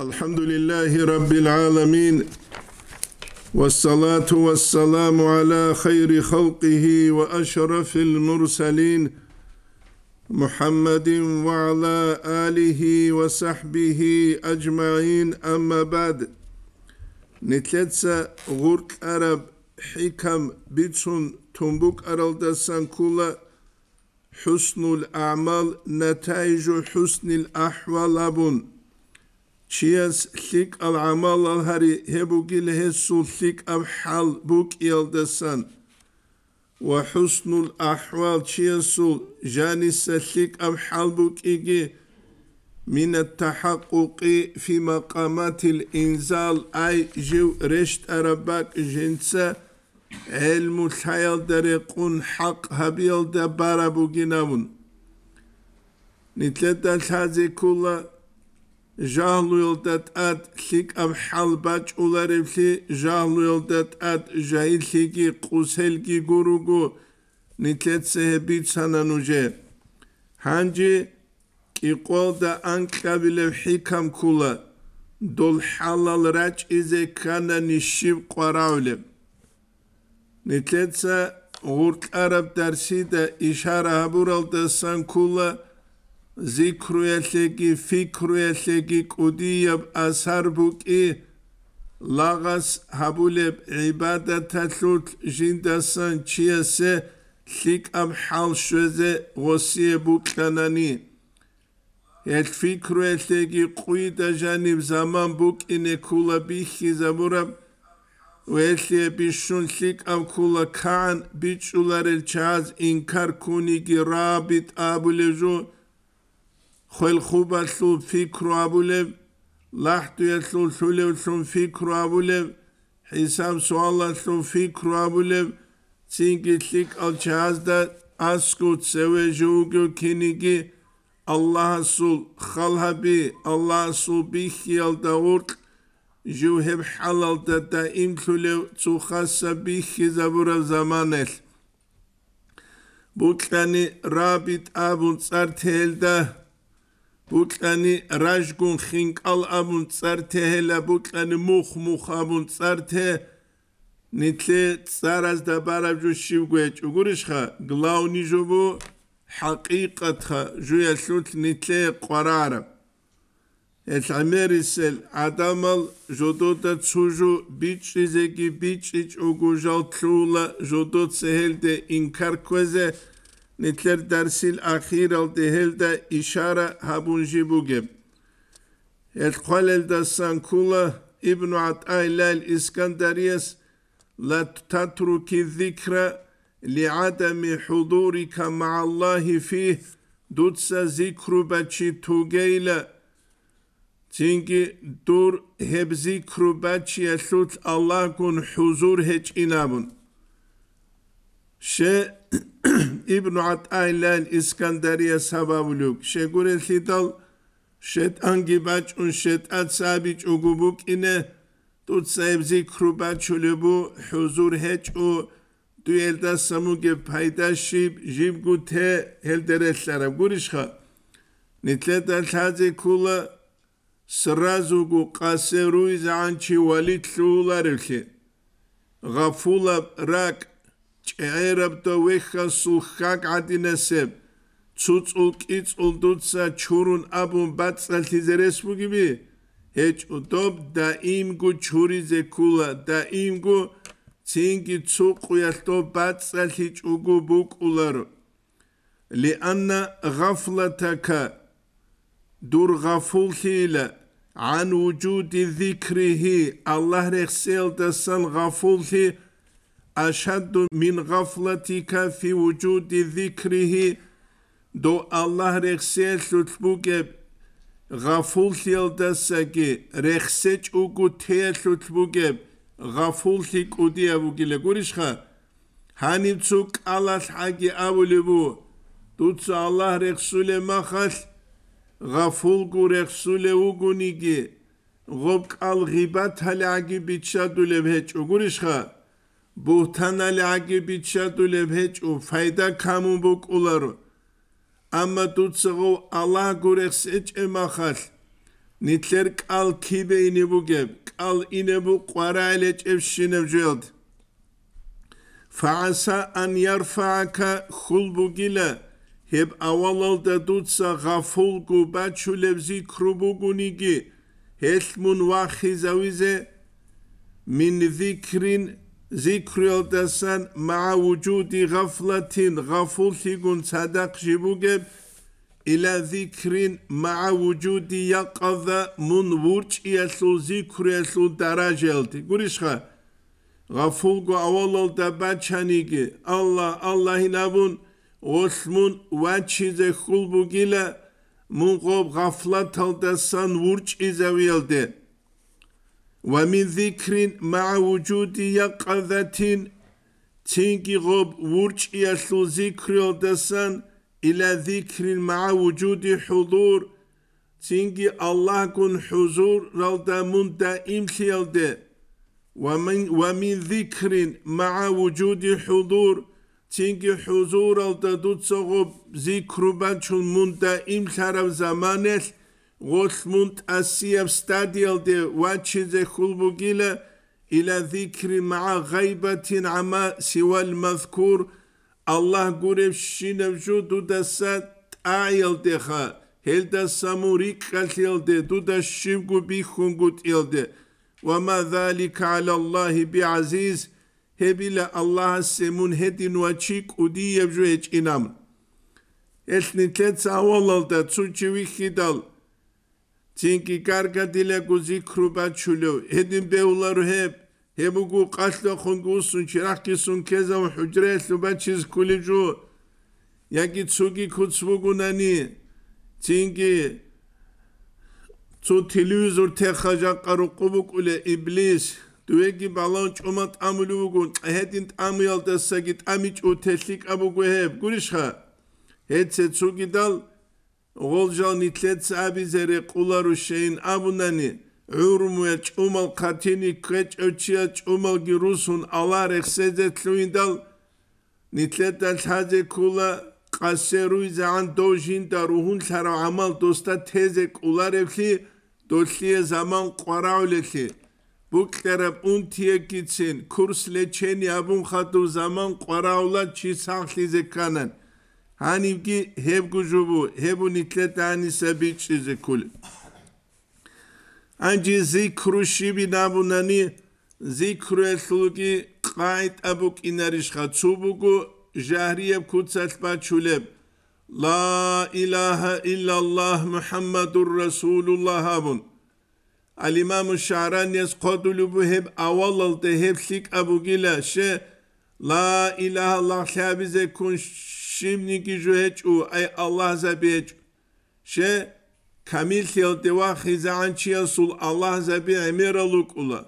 الحمد لله رب العالمين والصلاة والسلام على خير خلقه وأشرف المرسلين محمد وعلى آله وصحبه أجمعين أما بعد نتلتسا غرق أرب حكم بيتسون تنبوك أرالدسان كولا حسن الأعمال نتائج حسن الأحوال أبون Chias thik al amal al hari hebugil hesu thik ab hal buk ildesan. وحسن الأحوال تشيسو جانس ثيك أب حلبك إيجي من التحقق في مقامات الإنزال أي جو رشت أرباك جنسة علم الحيال دريقون حق هبيل دبارة بوغينامون نتلتا الحازي كلها ჟაჰლუილდატ ათ ლიკავ ჰალბაჭულარებში ჟაჰლუილდატ ათ ჟაილჰიგი ყუსელგი გურუგუ ნიტლეცეები ცანანუჟე ჰანჯი კიყოლდა ანკაბილევ ჰიკამ ქულა დოლ ჰალალ რაჭ იზე ქანანი შივ ყვარავლებ ნიტლეცა ღურტ არაბ დარსიდა იშარა აბურალდა სანქულა ზიქრუელეგი ფიქრუელეგი კუდიებ ასარბუკი ლაღას ჰაბულებ იბადათა ლუთ ჟინდასან ჩიესე ლიკამ ჰალშვეზე ღოსიებ უკლანანი ელ ფიქრუელეგი ყვიდა ჟანიბ ზამან ბუკინე ქულა ბიხი ზამურა ველიე ბიშუნ ლიკამ ქულა ქან ბიჭულარელ ჩააზ ინქარ ქუნიგი რაბიტ აბულეჟუ ჟუ Xelxuba su fikru abulev, lahtuya su sulev su fikru abulev, hesab sualla su fikru abulev, cingislik alçahazda askut sevejugu kinigi, Allah sul khalhabi, Allah sul bihi al daurt, juheb halal tata imsulev su khassa bihi zabura zamanev. Butlani rabit abun sartelda, უკანი რაჟგუნ ხინკალ ამუნ წართე ჰელა უკანი მუხ მუხ ამუნ წართე ნიტლე წარას და ბარაბჟუ შივგვე ჭუგურიშხა გლაუნი ჟუბუ ჰაკიკათხა ჟუე ლუთ ნიტლე ყვარარა ეს ამერისელ ადამალ ჟუდუ და ცუჟუ ბიჭიზეგი ბიჭი ჭუგუჟალ თულა ჟუდუ ცეჰელდე ინკარკვეზე ჟუდუ نتلر درس الأخير الدهل دا إشارة هابون جيبوغب القلل دا سانكولا ابن عطاء الله الإسكندريس لا تترك الذكر لعدم حضورك مع الله فيه دودسا ذكر بچي توغيلا Çünkü dur hep zikru bachiye sut Allah kun huzur hiç inabun. Şey Ibn Atayla İskenderiye sabavluk. Şegure hital şet angibaç un şet at sabiç ugubuk ine tut sebzi kruba çulubu huzur heç o düelda samuge, ge payda şib jib gute helderetlere gurişha. Nitle kula, taze kula сразугу қасеруй заанчи валит луларилхи ғафулаб rak ჭერაბდა ვეხასულ ხაკადინესე ცუცულ კიცულ დუცა ჩურუნ აბუნ ბაცალთიზერეს მუგიბი ეჭუდობ და იმგუ ჩურიზე ქულა და იმგუ ცინგი ცუყუიალტო ბაცალთი ჭუგუ ბუკულარ ლიანა ღაფლათაკა დურ ღაფულთილა ან უჯუდი ზიქრიჰი ალლაჰ რეხსელდასან ღაფულთი ღაფულთი ashaddu min ghaflatika fi wujudi dhikrihi do Allah rekhse lutbuke ghaful sildasaki rekhse chugu te lutbuke ghaful sikudi avugile gurishkha hani tsuk alas hagi avulibu tutsa Allah rekhsule makhal ghaful gu rekhsule ugunigi ghob kal ghibat halagi bitshadulev hech ugurishkha բութանալ ագիբիչատու լեբեջ ու ֆայդա կամու բուկ ուլարու ամա դուցղու ալլահ գուրեխս էջ էմախալ նիտլեր կալ քիբե ինեբուգեբ կալ ինեբու ყვարայլ էջ էվշինև ժելդ فعسى أن يرفعك خلبوغيلا هب أولال دادوتسا غفولغو باتشو لبزي كروبوغونيغي هلمون واخي زويزي من ذكرين zikriol desen ma'a vücudi gafletin gaful sigun sadak jibugeb ila zikrin ma'a vücudi yakaza mun vurç yesu zikru yesu darajeldi. Gurişha gaful gu avalol da baçanigi Allah Allah inabun osmun vaçize hulbugile mun gob gaflat aldasan vurç izeviyeldi.'' ومن ذكر مع وجود يقظة تنكي غب ورش يسلو ذكر دسن إلى ذكر مع وجود حضور تنكي الله كن حضور رالدا من دائم سيالده ومن, ومن ذكر مع وجود حضور تنكي حضور رالدا دوتسا غب ذكر بانشون من دائم سرم زمانه وثمنت أسيب ستاديل دي واتشيز خلبوغيلة إلى ذكر مع غيبة عما سوى المذكور الله قرب شين بجود دسات آيل ديخا هل دساموريك قتل دي دودا الشبق بيخون قتل دي وما ذلك على الله بعزيز هبلا الله سمون هدين وشيك ودي يبجو هج إنام إثنين تلتسا والله دا تسوچي ويخي Цинки карга диле гузи круба чулю, эдин беулару хэп, хэму гу кашла хунгусун, чирахки сун кезав худжрэслю ба чиз кулижу, яки цуги куцвугу нани, цинки цу телевизор теха жаккару кубук уле иблис, дуэги балан чумат амулю вугу, эдин тамы ялдасаги, тамич у тэшлик абугу хэп, гуришха, эдсе цуги дал, ღოლჟანი თლეცაბიზერე ყულარუ შეინ აბუნანი ურმუე ჭუმალ ქათინი ქეჭოჩია ჭუმალგი რუსუნ ალარე ხსეძე თლუინდალ ნითლეტა ლჰაძე ქულა ყასერუი ზაან დოჟინ და რუჰუნ ლარა ამალ დოსტა თეზე ყულარეფლი დოლიე ზამან ყვარავლეთლი ბუკლერა პუნთიე კიცინ ქურსლე ჩენი აბუნ ხატუ ზამან ყვარავლა ჩი სახლიზე ქანან hani ki hep gujubu, hebu nitletani sabi çizi kul. Anci zikru şibi nabunani zikru esluki kayıt abuk inarişka çubuku jahriyeb kutsatma çuleb. La ilahe illallah Muhammedur Resulullah abun. Al İmam-ı Şahranyes kodulu bu hep aval aldı hep sik abu gila şe La ilahe Allah sabize kun Şimniki juheçu ay Allah zabiyeç. şe kamil tel deva hizan çiyasul Allah emir aluk ula.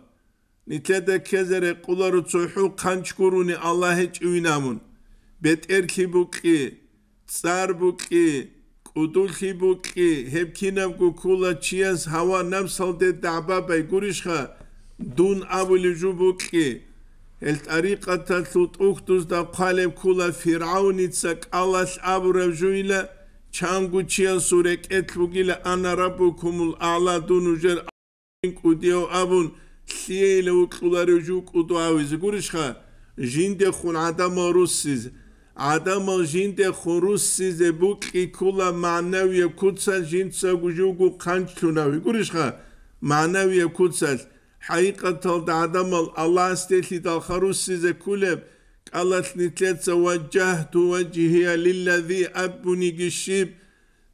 Nitede kezere kuları tsohu kançkuruni Allah hiç ünamun. Bet erki ki, tsar ki, kudul ki bu ki buki, hepkinem kukula çiyas hava namsal de daba bay gurişha. Dun abulücü ki. ელტარიყათა თუტუხთუს და ყალებ ქულა ფირაუნიცა კალას აბრევჟუილა ჩანგუჩიან სურე კეთლუგილა ანარაბუ ქუმულ ალადუნუჟერ ინკუდიო აბუნ სიელე უკლარეჟუ კუდო ავიზ გურიშხა ჟინდე ხუნ ადამა რუსიზ ადამა ჟინდე ხუნ რუსიზე ბუკი ქულა მანავია ქუცა ჟინცა გუჟუგუ ხანჩუნავი გურიშხა მანავია ქუცას حقيقة عدم الله استيتي دالخروس سيزة كولب قالت نتلت وجهت وجهي للذي أبني قشيب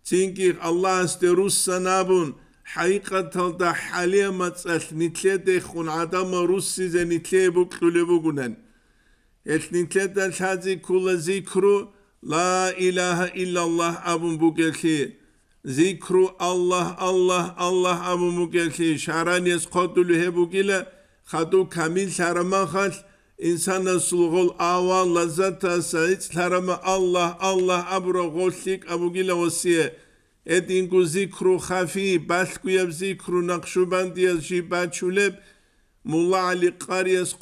تنكي الله استيرو سنابون حقيقة دا حاليا ما تسأل نتلت دخون عدم روسي زي نتلت بقلبو قنن نتلت الحاجي كل ذكرو لا إله إلا الله أبن بقلتي zikru Allah Allah Allah abu mukelsi şaran yes hebu hebukile xadu kamil sarama xas insana sulgul ava lazata sait sarama Allah Allah abro goslik abu gile osiye et ingu zikru khafi. xafi yab zikru naqşubandiyaz jibaçuleb Mulla Ali Qaryas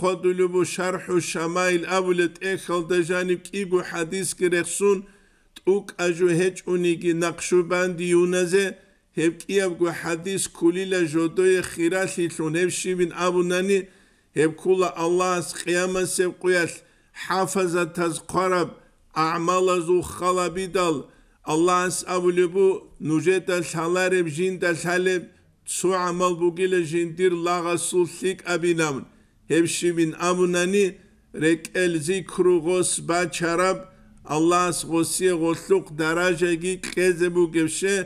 bu şarhu Şemail Abulet Ekhal Dejanib Kigu Hadis Gireksun ტუკ აჟუ ჰეჭუნი კი ნახშუბანდი უნაზე ჰებკიავ გუ ჰადის ქულილა ჟოდოე ხირას ისუნევში ვინ აბუნანი ჰებკულა ალლას ყიამასე ყიას ჰაფაზა თაზ ყარაბ აამალა ზუ ხალაბიდალ ალლას აბულებუ ნუჟეტა შალარებ ჟინდა შალებ ცუ ამალ ბუგილე ჟინდირ ლაღა სულსიკ აბინამ ჰებში ვინ აბუნანი რეკელ ზიქრუ ღოს ბაჩარაბ ალას ღოსიე ღოლუხ დარაჟეგი ყეზე მუგებშე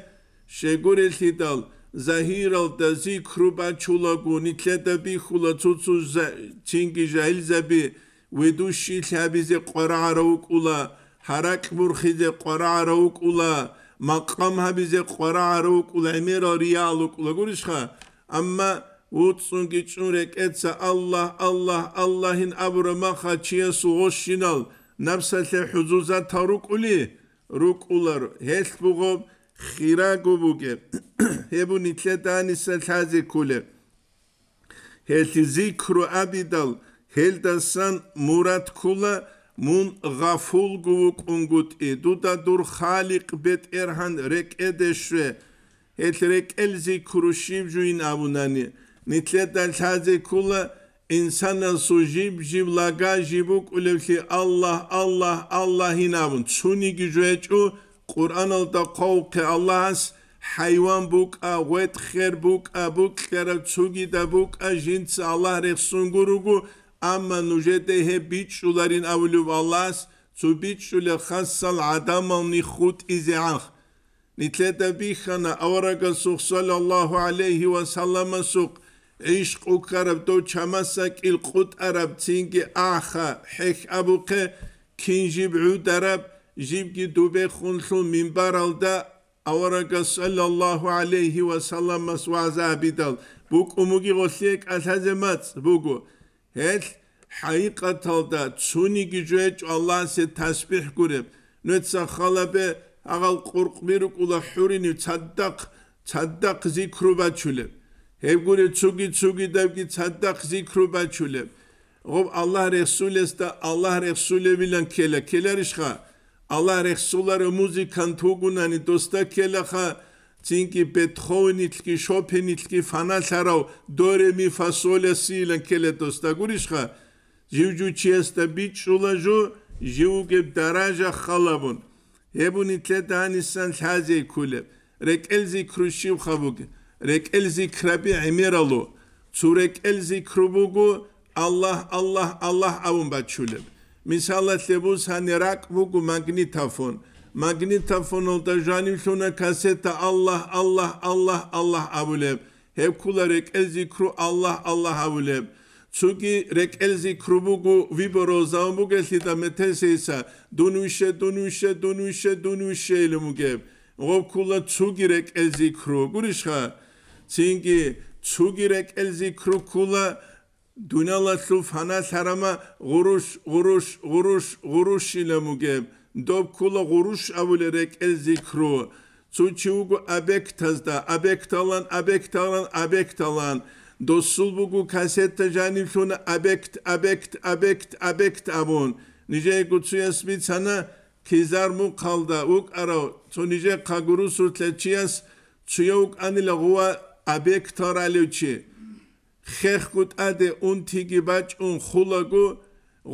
შეგურილთიდალ ზაჰირალ და ზი ქრუბა ჩულაგუ ნიტლედები ხულა ცუცუ ჩინგი ჟაილზები ვედუში ლაბიზე ყვარა არა უკულა ჰარაკბურხიზე ყვარა არა უკულა მაყამ ჰაბიზე ყვარა არა უკულა ემერო რიალ უკულა გურიშხა ამმა უცუნგი ჩურე კეცა ალლა ალლა ალლაჰინ აბრო მახა ჩიესუ ღოშინალ ნამსალე ჰუზუზა თარუკული რუკულარ ჰესბუღო ხირაგუბუგე ებუნი თლედანი სალაზი კულე ჰესი ზიქრუ აბიდალ ჰელდასან მურად კულა მუნ ღაფულ გუვუკ უნგუტ ედუდა დურ ხალიყ ბეტ ერჰან რეკედეშვე ეთრეკ ელზი ქრუშიმ ჯუინ აბუნანი ნიტლედან ჩაზე კულა insana sujib jiblaga jibuk ulevki Allah Allah Allah hinabun. Suni gücüeçu Kur'an alda kovke Allah'as hayvan buk a vet her buk a buk kara tsugi da buk a jintsa Allah reh gurugu. ama nujete he biçuların avlu Allah'as tsu biçule khassal adamal ni khut izi'ah. Nitleta bihana avraga suh sallallahu aleyhi ve sellem suh ايش قوكرب تو چماسا قيل قوت عرب تينك اخا حك ابوك كينجي بعود عرب جيب كي دو بخون شو منبر الدا اورك صلى الله عليه وسلم مسوا زابدل بوك اموغي غوسيك اسازمات بوكو هل حقيقة تلدا تسوني جوج الله سي تسبيح كورب نوتسا خالب اغال قرق ميرك ولا حوريني تصدق تصدق زي كروبا چولب ევგურე ცუგი ცუგი დაგი ცადა ხიქრობაჩულე ოღ ალლაჰ რესულეს და ალლაჰ რესულებილან ქელა ქელარიშხა ალლაჰ რესულარო მუზიკან თუგუნანი დოსტა ქელახა წინკი პეთხოვნი თლკი შოფენი თლკი ფანალსარავ დორე მი ფასოლესილან ქელე დოსტა გურიშხა ჟივჯუჩიეს და ბიჩულაჟო ჟიუგე დარაჟა ხალაბუნ ებუნი თლე დანისან ლაზე ქულე რეკელზი ქრუშივ ხაბუგე Rek elzi krabi emiralu. Curek elzi krubugu Allah Allah Allah avun baçulem. Misalat lebus hanerak vugu magnitafon. Magnitafon olda janim şuna kaseta Allah Allah Allah Allah avulem. Hep kula rek elzi kru Allah Allah avulem. Çünkü rek elzi krubugu viboro zambu gelida meteseysa dunuşe dunuşe dunuşe dunuşe ilmugev. O kula çünkü rek elzi kru. Gurişha. წინკი ჩუგირეკელზი ქრუკულა დუნალასუ ფანასარამა ღურუშ ღურუშ ღურუშ ღურუშილემუგე დობკულა ღურუშ აბულერეკელზი ქრუ ჩუჩუგუ აბექტაზდა აბექტალან აბექტალან აბექტალან დოსულბუგუ კასეტა ჟანიშუნა აბექტ აბექტ აბექტ აბექტ აბონ ნიჟე გუცუესმი ცანა ქიზარმუ ყალდა უკ არა ჩუნიჟე ყაგურუ სურთლეჩიას ჩუიოკ ანილა ღუა ابیک تارالی چی خیخ کت اده اون تیگی بچ اون خولگو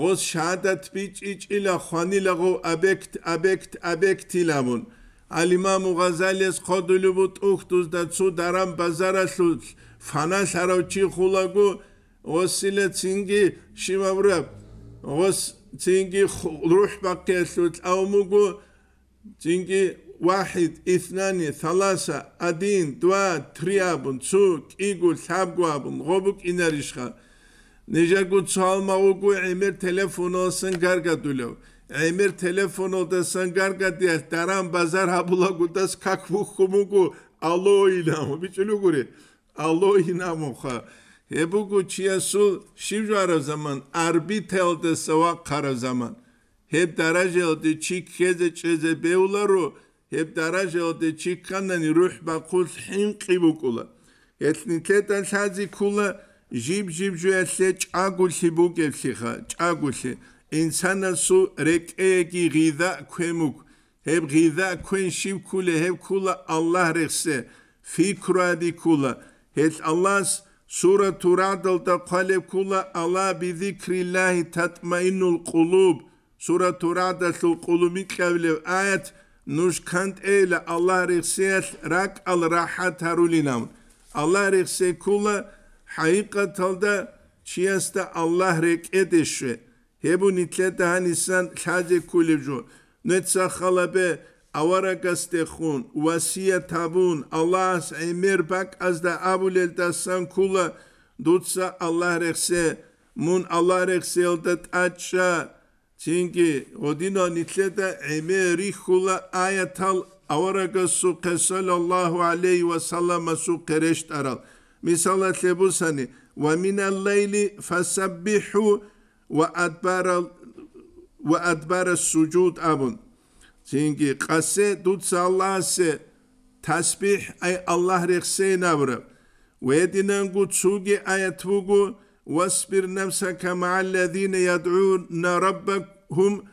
غز شادت بیچ ایچ ایلا خانی لغو ابیکت ابیکت ابیکتی لامون علی ما مغزالی از خودلو بود اختوز دا چو دارم بزارا شد فانا شراو چی خولگو غز سیل چینگی شیم امروب غوز چینگی روح باقی شد او مگو چینگی واحد اثنان ثلاثة أدين دوا ترياب تسوك إيقو الحابقواب مغوبك إنارشخا نجاكو تسوال ما أوكو عمير تلفونو سنگارغا دولو عمير تلفونو دا سنگارغا ديال داران بازار هابولا قداس كاكو خموكو ألو إنامو بيشلو غوري ألو إنامو خا هبوكو چياسو شيفجو عرب زمان عربي تلتسوا قرب زمان هب دراجل دي چي كيزة چيزة بيولارو hep daraja ote çıkkanan ruh bakuz hinki bu kula. Etnitet asazi kula jib jib ju etse çagusi bu gevsiha çagusi. İnsana su rekeyeki gıda kemuk. Hep gıda kuen şiv kule hep kula Allah rekse. Fikradi kula. Hep Allah's Suratu Radl'da kale kula Allah bi zikrillahi tatmainul kulub. Suratu Radl'da kulumik kavlev ayet ნუშკანტ ელ ალარ ისეთ რაკ ალ რაჰათა რულინამ ალარ ისე კულა ჰაიკათალდა ჩიესტა ალლაჰ რეკედიშე ჰებუნი თლეთანისან ხაჯე კულიჯუ ნეცა ხალაბე ავარაკასტე ხუნ ვასია თაბუნ ალას ემერ ბაკ აზდა აბულელ დასან კულა დუცა ალარ ისე მუნ ალარ ისე ალდა ტაჩა Çünkü odino nitlede emerihula ayetal avaraga su kesallallahu aleyhi ve sellem su kereşt aral. Misala tebusani ve minel leyli fesebbihu ve adbaral ve adbara sucud abun. Çünkü kase dutsa Allah'a se tasbih ay Allah rekseyna vurup. Ve edinen gutsugi ayet vugu واصبر نفسك مع الذين يدعون ربهم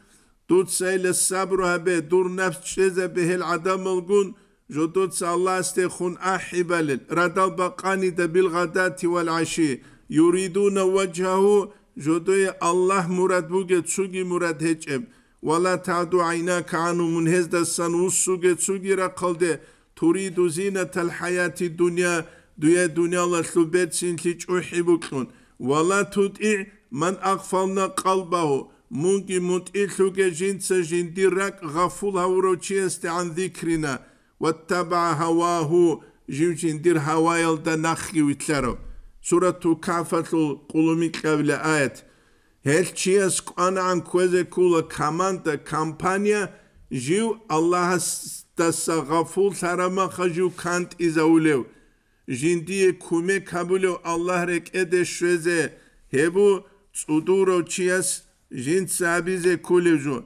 سيل الصبر هبه دور نفس شزه به العدم الجون جدوت الله استخون أحبال ردال بقاني بالغداة والعشي يريدون وجهه جدوي الله مراد بوغي تسوغي مراد هجب ولا تعدو عيناك عنه منهز دستان وسوغي تسوغي رقلده تريد زينة الحياة الدنيا دوية دنيا الله سلبت سنتيج أحبكون ولا تطيع من أغفلنا قلبه مونكي متئلو جنس جندي ديرك غفول هورو تشيست عن ذكرنا واتبع هواه جيو جندير هوايل دا نخي ويتلارو سورة كافة القلومي قبل آية هل تشيس قانا عن كوزة كولا كامانتا كامبانيا جيو الله تسا غفول ترما خجو كانت إزاوليو Jindiye ჟინდიე კუმე კაბულო ალლაჰ რეკ ედე შვეზე ჰებუ წუდურო ჩიას ჟინ საბიზე კულეჟო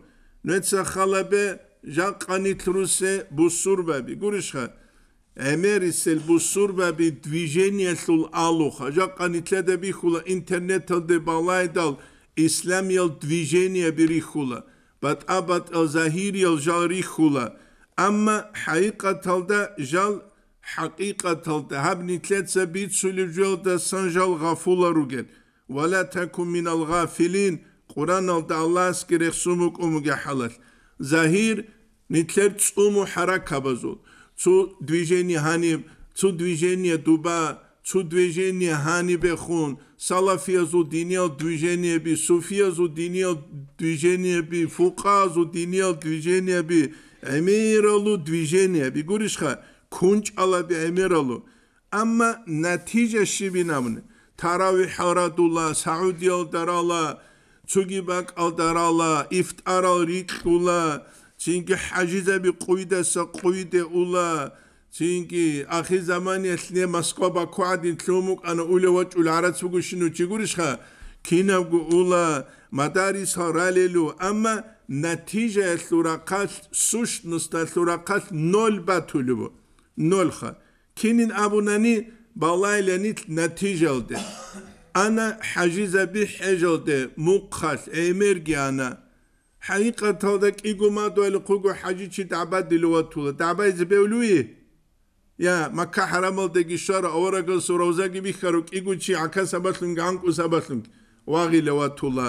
ნეცა ხალაბე ჟაყანით რუსე ბუსურბები emer Emerisel bu surbe bir dvijeniyesul aluha. Jakani de bir hula internet de balaydal İslam yıl dvijeniye bir hula. Bat abat el zahir yıl jari hula. Ama hakikat halda jal حقيقة تهبني سبيت سلجو دا سنجل غفولا رجل ولا تكن من الغافلين قرآن دا الله اسكر اخسومك امك حلال زهير نتلر تصومو حركة بزول تو دويجيني هاني تو دويجيني دوبا تو دويجيني هاني بخون سلفية زو دينيا دويجيني بي صوفية زو دينيا دويجيني بي فقا زو دينيا دويجيني بي اميرالو دويجيني بي قرشخه კუნჭალაბი ემერალო ამა ნათიჯა შიბინამნე თარავი ჰარადულა საუდიალ დარალა ცუგიბაკ ალდარალა ifტარალ რიქულა ჩინკი ჰაჯიზები ყუიდასა ყუიდე ულა ჩინკი ახი ზამანი ესნე მოსკობა ქუადი თლუმუკ ანა ულევაჭულ არაცუგუშინუ ჩიგურიშხა ქინავგუ ულა მადარი სარალელუ ამა ნათიჯა ესურაყალ სუშ ნუსტალურაყალ ნოლ ბათულუ нольха. Кинин абунани балайланит натижалде. Ана хажизаби хежалде мукхас эмергиана. حقيقة كيغوما دوال قوغو حاجي تشي دعبا دلواتولا دعبا يزبولوي يا یا مکه دقي شارع أورق سروزا كي بيخارو كيغو تشي عكا سباتلنك عنكو سباتلنك واغي لواتولا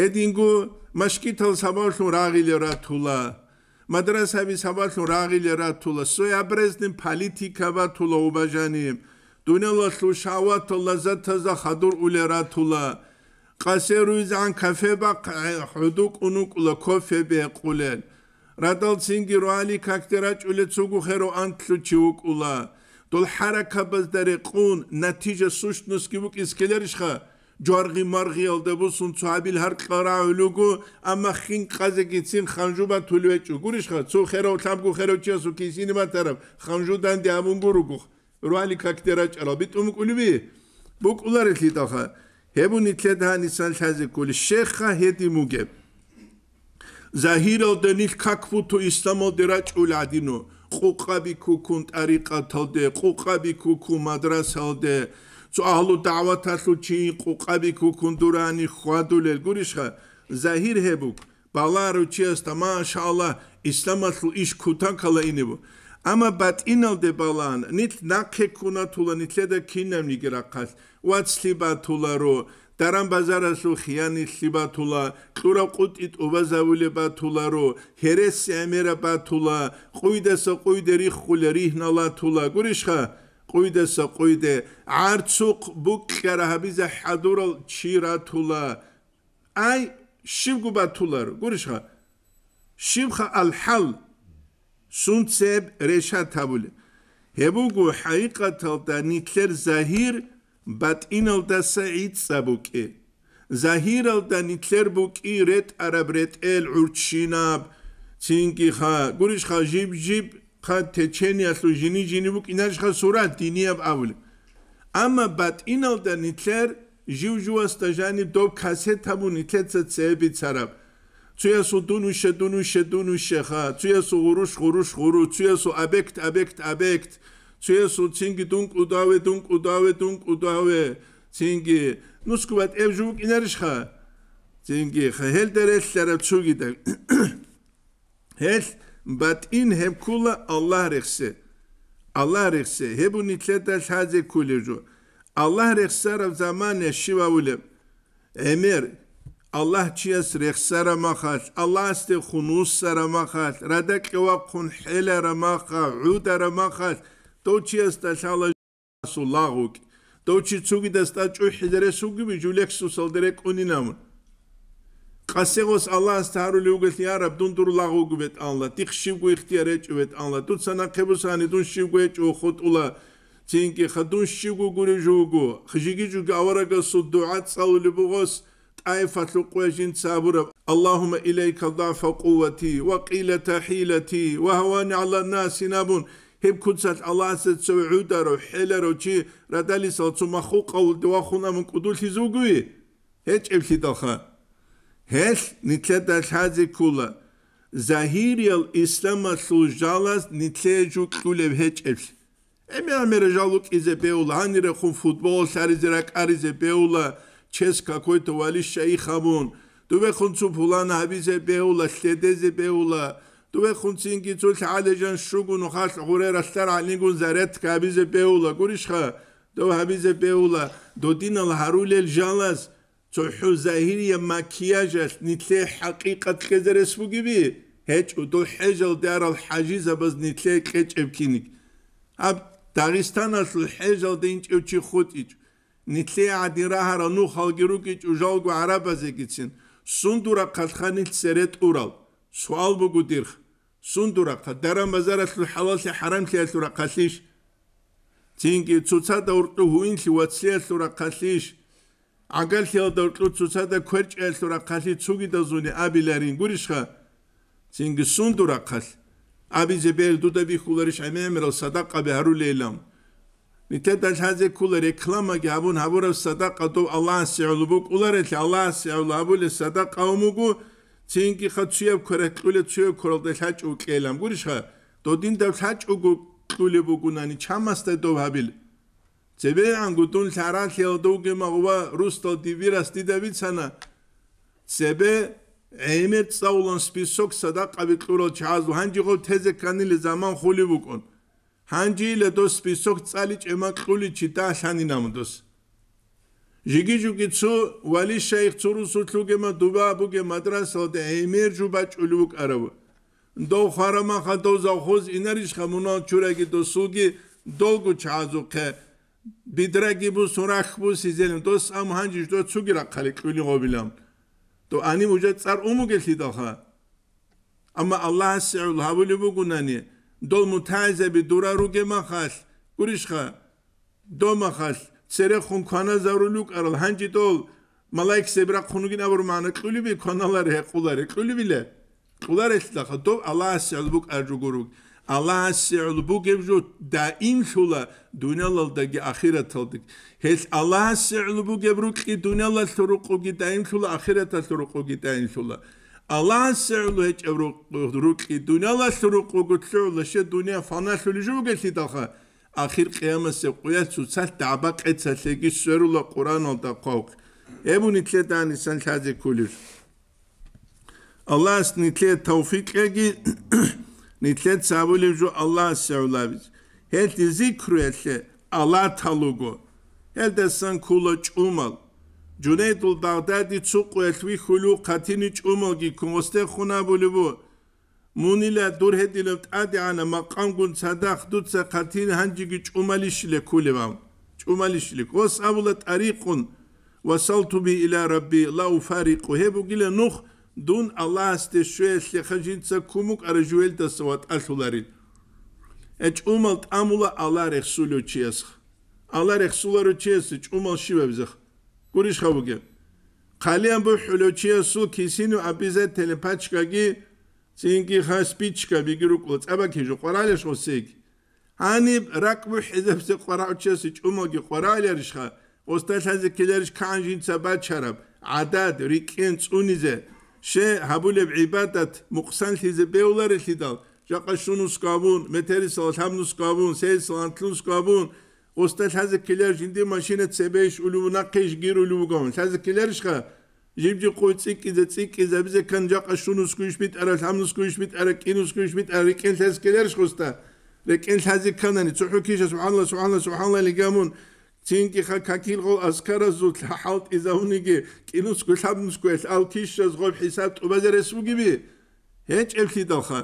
يدينغو مشکی تل سباتلن راغی لواتولا მადრასები სამართლო რაღილე რა თულა სოიაბრეზნი პოლიტიკა ვა თულა უბაჟანი დუნელო სუშავა თულა ზათაზა ხადურ ულე რა თულა ყასერუიზ ან კაფება ხუდუ კუნუ კულა კოფები ყულენ რადალ ცინგი როალი ქაქტერა ჭულე ცუგუ ხერო ან თლუ ჩიუკულა დულ ჰარაკა ბაზდარი ყუნ ნატიჯა სუშნუსკი ვუკ ისკელერიშხა ჯორღი მარღიელდებოს უნ ცაბილ ჰარ ყრაულუგუ ამა ხინ ყაზე გიცინ ხანჯუბა თულვეჭუ გურიშ ხა ცო ხერო თამგუ ხერო ჩესუ კისინი მატარამ ხანჯუდან დამუნ გურუგუ რვალი ქაქტერა ჭრა ბიტუმ კულვი ბუკულარ ეთიდა ხა ჰებუნი თლედანი სანჩაზე კული შეხა ჰედი მუგე ზაჰირო დენილ ქაკფუტუ ისტამოდერა ჭულადინო ყუყაბი ქუკუნტარი ყათოდე ყუყაბი ქუკუ მადრასალდე ცალო დავათასო ჩი ყუყაბი ქუკუნდურანი ხვადულელ გურიშხა ზაჰირ ჰებუკ ბალარო ჩესტა მაშალა ისლამათლო ის ქუთან ქალაინებო ამა ბატინალდე ბალან ნით ნაქე ქუნა თულა ნითლედა ქინემნი გრაყას ვაცლიბა თულა რო დარან ბაზარასო ხიანი ლიბა თულა ქურა ყუტი ტობაზავულება თულა რო ჰერესი ამერა ბათულა ყუიდასო ყუიდერი ხული რიჰნალა თულა გურიშხა ყვიდესა ყვიდე არცუხ ბუკერაბიზა ჰადურალ ჩირათულა აი შიმგუბათულა გურიშხა შიმხა ალჰალ სუნცებ რეშათაბულ ჰებუგუ ჰაიკათალ და ნიქლერ ზაჰირ ბატინალ და საიდ საბუკე ზაჰირალ და ნიქლერ ბუკი რეტ არაბრეტ ელ ურჩინაბ ჩინკი ხა გურიშხა ჟიბჟიბ ხათე ჩენი ასო ჟინი ჟინი ბუ კინაშ ხა სურა დინია პავლი ამა ბატ ინალ და ნიცერ ჟივ ჟუა სტაჟანი დო ქასეთა ბუ ნიცეცა ცები ცარა ცუესო დუნუ შე დუნუ შე დუნუ შე ხა ცუესო ღურუშ ღურუშ ღურუ ცუესო აბექტ აბექტ აბექტ ცუესო ცინგი დუნ კუდავე დუნ კუდავე დუნ კუდავე ცინგი ნუსკუბატ ევჟუ ბუ კინარიშ ხა ცინგი ხა ჰელ დერეს ლარა ცუგი და ჰელ but in hem kula Allah rexse. Allah rexse hebu nitleta shaze kulejo. Allah rexse rav zamane shiva ule. Emir Allah chias rexse ramakhash. Allah ste khunus ramakhash. Rada qwa qun hela ramakha uda ramakhash. To chias ta shala sulaguk. To chi tsugi da sta chu hidere sugi bi julek susal dere qoninamun. ყასეღოს ალას თარული უგეთი არაბ დუნდურ ლაღუგვეთ ალა ტიხში გუიხტიარეჭვეთ ალა თუცანაქებოსანი დუნში გუეჭო ხოტულა ცინკი ხადუნში გუგური ჟუგუ ხიჟიგი ჟუგა ავარაგა სუდუა წაული ბუღოს ტაიფათლუ ყუეჟინ ცაბურა ალლაჰუმა ილაიკა დაფა ყუვათი ვა ყილათა ჰილათი ვა ჰავანი ალა ნასი ნაბუნ ჰებ ქუცალ ალასე ცუუდარო ჰელერო ჩი რადალისო ცუმახუ ყაულ დუახუნამ ყუდულ ჰიზუგვი ეჭევლი დახა Хес ницета шазикула захириал ислама служалас ницеджу клулев хечевс. Эме амере жалук изе беула анире хун футбол шаризера каризе беула чес какойто вали шейхамун. Дуве хун цу фулана абизе беула шедезе беула. Дуве хун цинги цу халежан шугуну хас хуре растар алингун зарет кабизе беула гуришха. Дуве абизе беула додинал харулел жалас. цоху захирия макияжал нитле хакикат хезерес бугиби хеч удо хежал дарал хажиза баз нитле кеч эвкиник аб дагистанас хежал динч эвчи худ ич нитле адира харану халгирук ич ужалгу арабазе гичин сундура калханил серет урал суал бугу дирх сундура кадара мазарас халал харам хелура калиш тинги цуцада урту хуин хвацле лура калиш აგალხელა და უწუცა და ქერჭელს რა ხალი ცუგი და ზუნი აბილარინ გურიშხა წინგი სუნდურა ხალ აბიზე ბერდუ და ვიხულარი შემემერალ სადაყა ბარულელამ მითა და შაზე ქულერე კლამა გაბუნ აბურა სადაყა და ალლაჰ სიულუბუ ქულერე ალლაჰ სიულუ აბული სადაყა მუგუ წინგი ხაცია ქერე ქულე ცუე ქორალ და ლაჭუ კელამ გურიშხა დოდინ და ლაჭუ ქულებუ გუნანი ჩამასტე დო ვაბილი ძები ანგუტუნ ლარან ლეოდუგი მაღვა რუსტო დივირასტი დავიცანა ძები ემერც საულონ სპისოქსა და ყავიტყურო ჩაზუ ჰანჯიღო თეზე კანილე ზამან ხული ვუკონ ჰანჯილე დო სპისოქ წალი ჭემაკყული ჩი და ახანინამდოს ჟიგიჯუკი ცუ ვალი შეიხ ცურუსუ თლუგემა დუბაბუგე მადრასო და ემერ ჯუბა ჭული ვუკარავ დო ხარამა ხატო ზახოზ ინარიშ ხამუნა ჩურაგი დო სუგი დოლგუ ჩაზუ ხე ბიდრაგიბუს რახბუს იზენ დოს ამ ჰანჯი დო ცუგირა ყალი ყვილი ყობილამ დო ანი მუჯა წარ უმუგეთი დახა ამა ალლაჰ სეულ ჰავლი ბუგუნანი დო მუთაიზე ბი დურა რუგე მახალ გურიშხა დო მახალ წერე ხუნ ქანა ზარულუ ყალ ჰანჯი დო მალაიქ სებრა ხუნუგინა ბურ მანა ყვილი ბი ქანალარი ყულარი ყვილი ბილე ყულარი ეს დახა დო ალლაჰ სეულ ბუკ არ ჯუგურუგ Allah'ın seyirli bu gevşu da imşula dünyalıldaki ahiret aldık. Hes Allah'ın seyirli bu gevru ki dünyalı soruqu ki da imşula ahirete soruqu ki da imşula. Allah'ın seyirli heç evru ki dünyalı soruqu ki çoğla şey dünya fana sülüşü bu gesi daha. Ahir qiyaması kuyat su sal daba qetsa segi sörüla Kur'an alda qawq. Ebu nitle dağın insan sadece kulür. Allah'ın nitle tevfik egi Nitlet sabulevju Allah sevlaviz. Her zikru etle Allah talugu. Helde san kula çumal. Cüneydul dağdadi çuku etvi hulu katini çumal ki kumoste khuna bulubu. Munila dur hedilemt adi ana makam gün sadak dutsa katini hangi güç umalişle kulevam. Umalişlik. O sabulat arikun. Vasaltu bi ila rabbi la ufariku. Hebu gile nuh. Дун Аллахсте шуэсле хажинца кумук аражуэль тасават ахуларин. Эч умал тамула Аллах рехсулю чиясх. Аллах рехсулару чиясч умал шивабзах. Куриш хабуге. Калиан бу хулю чиясу кисину абизе телепачкаги цинки хаспичка бигирукул. Аба кижу куралеш осик. Ани ракву хизабсе курау чиясч умаги куралеришха. Остасазе килериш канжинца бачарап. Адад рикен цунизе. Адад рикен цунизе. ше ҳабулеб ибадат муқсанлизе беуларехидал жақашунус кабун метерисал хамнус кабун сейсал антлус кабун остат ҳазе килер жинди машина цебеш улу нақиш гир улу гом ҳазе килершха жибжи қуй цикизе цикизе бизе кан жақашунус куиш бит ара хамнус куиш бит ара кинус куиш бит ара кен ҳазе килерш хоста рекен ҳазе канани цуҳукиша субҳаналла субҳаналла субҳаналла лигамун თინკი ხა კაკილღო ასკარაზუ ლაჰალტ იზაუნიგე კინუს გულაბნუს გულ ალთიშას გო ჰისაბ ტუბაზერეს უგიბი ჰეჭ ელთი დახა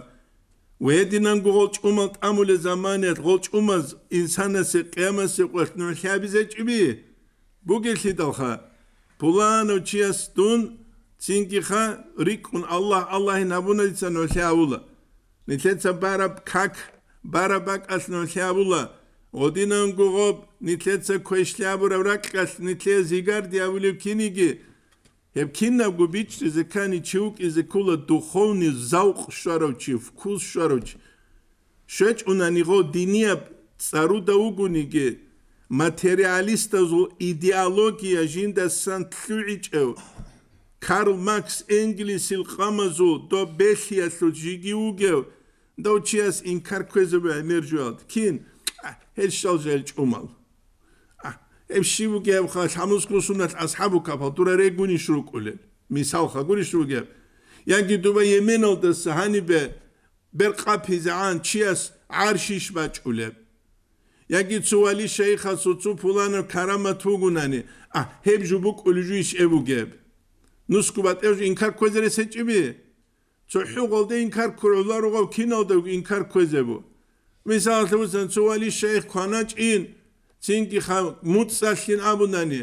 ვედინან გულჭ უმალ ტამულე ზამანეთ გულჭ უმაზ ინსანესე ყემასე ყოლნუ ლაბიზე ჭიბი ბუგილთი დახა ფულანო ჩიასტუნ თინკი ხა რიკუნ ალლა ალლაჰი ნაბუნაიცა ნოშაულა ნიცეცა ბარაბ კაკ ბარაბაკ ასნოშაულა ოდინან გულობ ნიტლეცე ქეშლიაბურა ვრაკას ნიტლე ზიგარ დიავილი ქინიგი ებქინა გუბიჩი ზეკანი ჩიუკი ზეკულა დუხოვნი ზაუყ შვაროჩი ვქულ შვაროჩი შეჭ უნანიღო დინია წარუ და უგუნიგი მატერიალისტა ზო იდეოლოგია ჟინდა სანტლუიჭე კარლ მაქს ინგლისი ლყამაზო და ბეშია სულ ჟიგი უგე და ჩიას ინკარკვეზებ ენერჯიალ კინ ჰელშოლჟელ ჭუმალ ემშიუგე ხა სამუსკუსუნა ასჰაბუ კაფატურა რეგუნი შრუკულე მისალხა გური შრუგე იანგიტუბა იემენოდა საჰანიბე ბერყაფიზან ჩიას არშიშ ბაჭულე იანგიცუალი შეიხა სუცუ ფულანო კარამა თუგუნანი ა ჰებჟუბუ კულიჯუ ის ევუგე ნუსკუბატ ევჟ ინკარკვეზერე სეჭიბი ცუჰუგოლდე ინკარკურულა როგავ კინოდე ინკარკვეზებო მისალხა უსან ცუალი შეიხ ქანაჭინ სინკი ხა მუცაშინ აბუნანი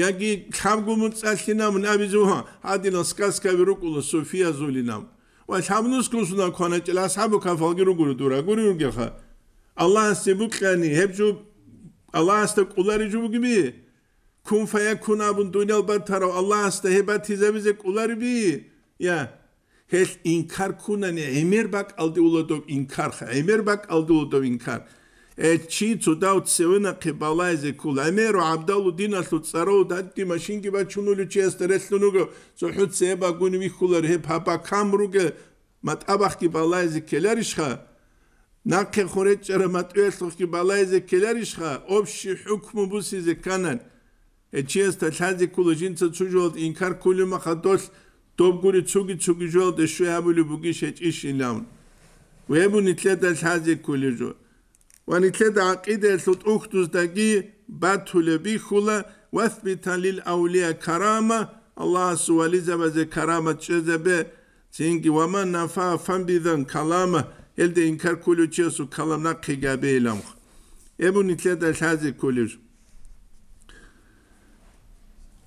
იაგი ჩამგუ მუცაშინ ამ ნაბიზუჰა ადილა სკასკა ვიროკულა სოფია ზულინამ ვა ჩამნუს კუსუნა ქონაჭილა საბუ ქაფალგი როგორი დურა გური რგე ხა ალლაჰ სიბუ ქანი ჰებჯუ ალლაჰ სტა ყულარი ჯუბი გიბი ქუნ ფაია ქუნა ბუნ დუნია ბათარო ალლაჰ სტა ჰებათი ზებიზე ყულარი ბი ია ჰეს ინკარ ქუნანი ემერბაკ ალდი ულოდო ინკარ ხა ემერბაკ ალდი ულოდო ინკარ ხა ეჩი ცოტა უცევნა ქებალა ეზე კულამე რო აბდალუდინ ასო წარო დათი მაშინ გიბა ჩუნული ჩესტრესლუნუ გო ზოჰუც ება გუნი ვიხულერ ჰე ფაპა კამრუგე მატაბახ კიბალა ეზე ქელარიშ ხა ნაკე ხორე წერა მატუელს ხი ბალა ეზე ქელარიშ ხა ოფში ჰუკმუ ბუსი ზე კანან ეჩი ესტა ჩაზი კულუჯინ ცო ჩუჟოლ ინკარ კულუ მახადოს დობგური ჩუგი ჩუგი ჟოლ დე შუამული ბუგი შეჭიშილამ ვემუნი თლედა ჩაზი კულუჯო وأن تلد عقيدة سوت أختز دقي باتول بيخولا وثبتا للأولياء كرامة الله سواليزا وزي كرامة جزبه تينجي وما نفع فنبذن كلامة elde inkar kulü çesu kalamna KGB ilamh. Ebu nitle de şazi kulür.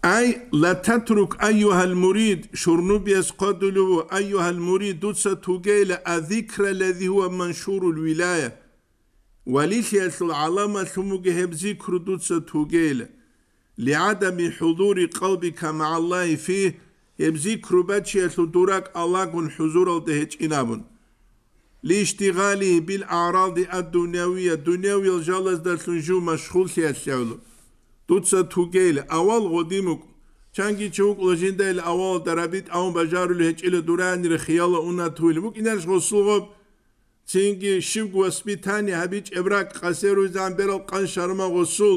Ay la tatruk ayyuhal murid şurnu biyes qadulu ayyuhal murid tutsa tugeyle azikre lezi huve menşurul vilaye. وليسيس العلامة سموك هبزي كردوتسا توجيل لعدم حضور قلبك مع الله فيه هبزي كرباتشي دورك الله حضور الدهج إنابن لاشتغاله بالأعراض الدنيوية دنيوي الجالس درسنجو مشغول سياسيولو دوتسا توجيل أول غديمك ჩანგი ჩუკლოჟინდა ელ ავალ დარაბით აუ ბაჟარული ჰეჭილე დურანი ხიალა უნა თუილი მუკინაშ გოსულღობ ცინგი შიგ ოსპიტანი აბიჭ ებრაკ ყასერუ ზამბერო ყან შარმა გოსულ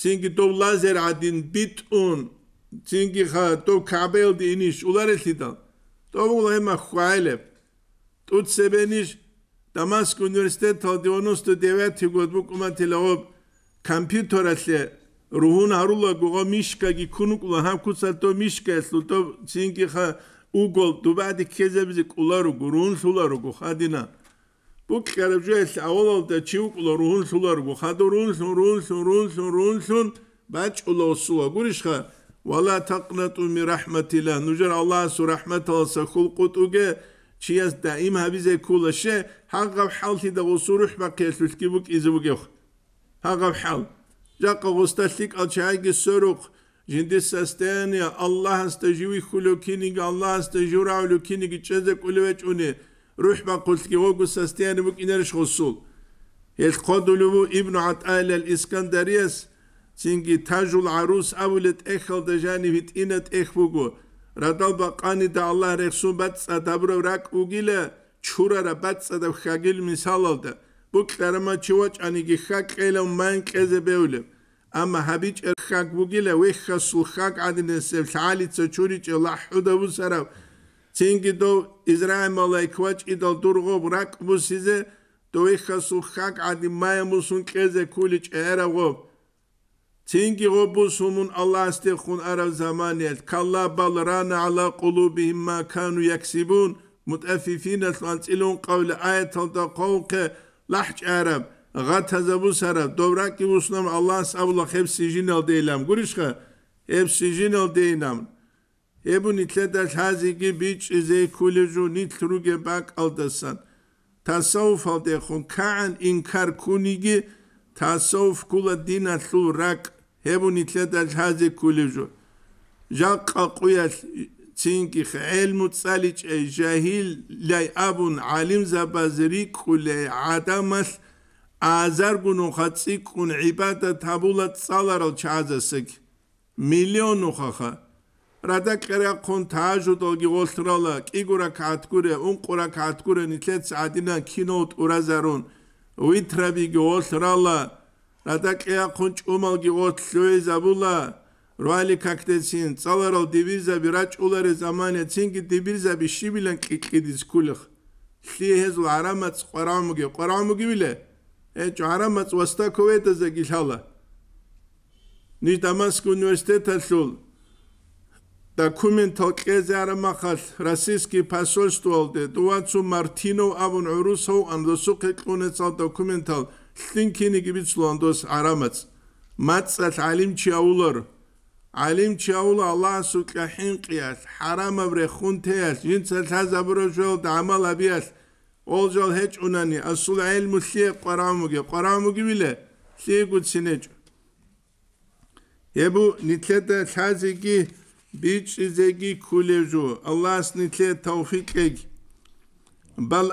ცინგი დო ლაზერ ადინ ბიტუნ ცინგი ხა დო კაბელ დინიშ ულარეთიდა დო მულა ემა ხვაილებ ტუც სებენიშ დამასკ უნივერსიტეტ თოდიონოსტო დევეთი გოდ ბუკუმათილო კომპიუტერალე რუჰუნ არულა გოგა მიშკაგი კუნუკლა ჰაკუცატო მიშკესლო თო ცინგი ხა უგოლ დუბადი ქეზებიზი კულარო გურუნ სულარო გოხადინა ბუკერებს ეს აულო და ჩიუკლო რუნსულო რუ ხადო რუნსუნ რუნსუნ რუნსუნ რუნსუნ ბაჭულო სუა გურიშხა ვალა თაკნატუ მი რაჰმათილა ნუჯარ ალლაჰ სუ რაჰმათ ალსა ხულყუტუგე ჩიას და იმ ჰაბიზე ქულაშე ჰაგავ ჰალთი და გოსურუ ჰმაკესულ კიბუკ იზუგე ჰაგავ ჰალ ჯაყა გოსტასლიკ ალჩაიგი სურუხ ჯინდის სასტენია ალლაჰ სტეჟივი ხულო კინიგ ალლაჰ სტეჟურავლო კინიგ ჩეზე ყულვეჭუნი ruhban qulski ogu sastiani mukinarish khusul el qadulu ibn atal al iskandaries singi tajul arus avlet ekhal de jani vit inet ekhugu radal baqani da allah rexum bat sadabro rak ugile churara bat sadab khagil misalalda bu klarama chuva chani gi khakela man keze bevle ama habich erkhak bugile we khasul khak adine sel halitsa churich la hudabu sarav Цинги-дов Израималай квач и дал дурго враг мусизе, доиха сухак адимая мусун кезе кулич эра гоб. Цинги гобу сумун Аллах стехун арав заманет. Калла бал рана ала кулубихим ма кану яксибун. متأففين تلانسلون قول آية تلتقوق لحج عرب غت هزبو سرب دوبراكي وسلم الله سبلا خب سجين الديلم قرشخه هب سجين الديلم ებუნი ცედა ხაზიგი ბიჭი ზეკულეჟუ ნითრუგე ბაკალდასან თასოუფალდე ხონ კაან ინკარ კუნიგი თასოუფ კულა დინა თუ რაკ ებუნი ცედა ხაზი კულეჟუ ჟაყა ყუია ცინკი ხელ მუცალი ჭე ჟაჰილ ლაი აბუნ ალიმ ზაბაზრი კულე ადამას აზარგუნუ ხაციკუნ იბადა თაბულა წალარო ჩააზესეკ მილიონუ ხახა рада кэра кон таажуто ги олтрала кигура катгуре ун кура катгуре нитлец адина кино туразарун витраби ги олтрала рада кэа кон чумал ги олтлуй забула руали кактесин цаларал дивиза бирачулере замане цинги дивиза би шибилен кикидис кулх лиез ларамац қорам ги қорам ги виле э чарамац васта ковета за гилала ни дамаск университет ашул документо кезе ара махал российский посольство алде дуацу мартино авон урусо андо суке кунеца документал линкини гибичландос арамац мацал алимчаулар алимчаул аллах суке хинқиас харам авре хунтеас инцал хазаброшол дамал абиас олжол хеч унани асул айл мусли парамуге парамуге биле сигуцинеч ебу нитлета хазиги بیچ از گی کل جو، الله اس نیته توفیق کج بل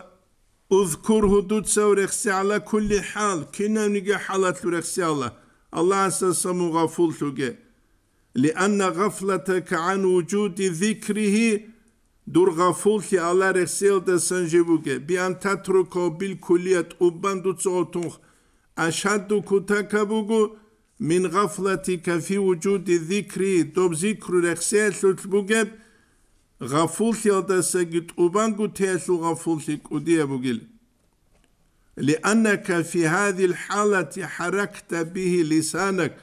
اذکر حدود سه و رختی علی کل حال کنم نیگه حالات رختی الله، الله اس اصلا مغفول تو که لیانه غفلت ک عن وجود ذکریی دور غفولی علی رختیال دستن جبو که بیان تتر بیل کلیت ابند دو صوت خش دو کوتک بگو من غفلتك في وجود الذكر دوب ذكر رخسيل تبوغب غفولت سجد أبانغو تيسو غفولتك أدي بوغل لأنك في هذه الحالة حركت به لسانك